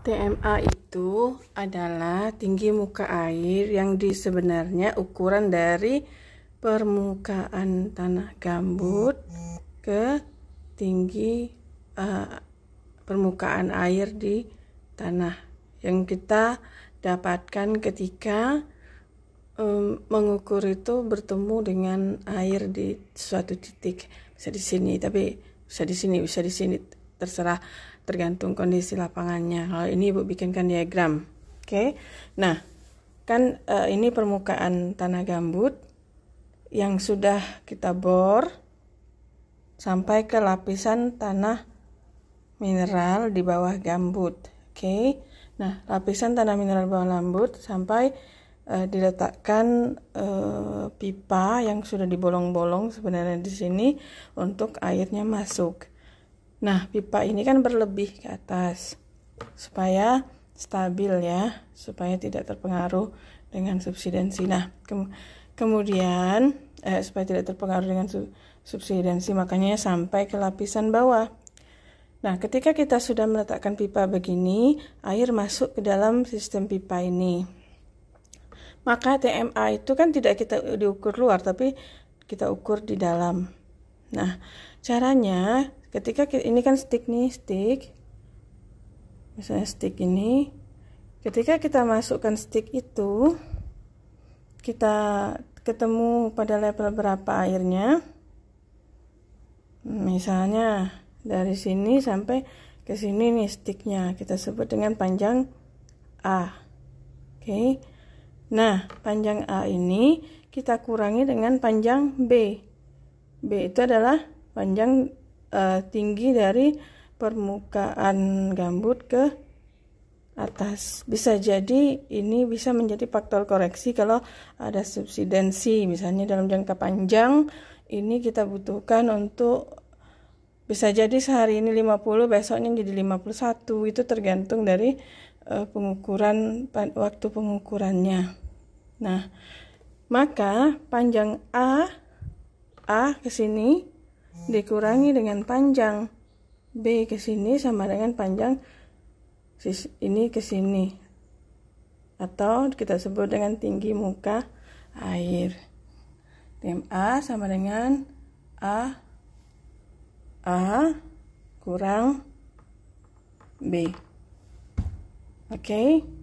TMA itu adalah tinggi muka air yang di sebenarnya ukuran dari permukaan tanah gambut ke tinggi uh, permukaan air di tanah yang kita dapatkan ketika um, mengukur itu bertemu dengan air di suatu titik bisa di sini tapi bisa di sini bisa di sini terserah tergantung kondisi lapangannya. Kalau ini Ibu bikinkan diagram. Oke. Okay? Nah, kan e, ini permukaan tanah gambut yang sudah kita bor sampai ke lapisan tanah mineral di bawah gambut. Oke. Okay? Nah, lapisan tanah mineral bawah gambut sampai e, diletakkan e, pipa yang sudah dibolong-bolong sebenarnya di sini untuk airnya masuk. Nah, pipa ini kan berlebih ke atas supaya stabil ya, supaya tidak terpengaruh dengan subsidensi. Nah, ke kemudian eh, supaya tidak terpengaruh dengan su subsidensi, makanya sampai ke lapisan bawah. Nah, ketika kita sudah meletakkan pipa begini, air masuk ke dalam sistem pipa ini. Maka TMA itu kan tidak kita diukur luar, tapi kita ukur di dalam. Nah, caranya ketika ini kan stick nih, stick. Misalnya stick ini. Ketika kita masukkan stick itu, kita ketemu pada level berapa airnya. Misalnya dari sini sampai ke sini nih sticknya kita sebut dengan panjang A. Oke. Okay. Nah, panjang A ini kita kurangi dengan panjang B. B itu adalah panjang uh, tinggi dari permukaan gambut ke atas. Bisa jadi ini bisa menjadi faktor koreksi kalau ada subsidensi. Misalnya dalam jangka panjang ini kita butuhkan untuk bisa jadi sehari ini 50, besoknya jadi 51. Itu tergantung dari uh, pengukuran waktu pengukurannya. Nah, maka panjang A A ke sini dikurangi dengan panjang B ke sini sama dengan panjang ini ke sini atau kita sebut dengan tinggi muka air tim A sama dengan A A kurang B oke okay?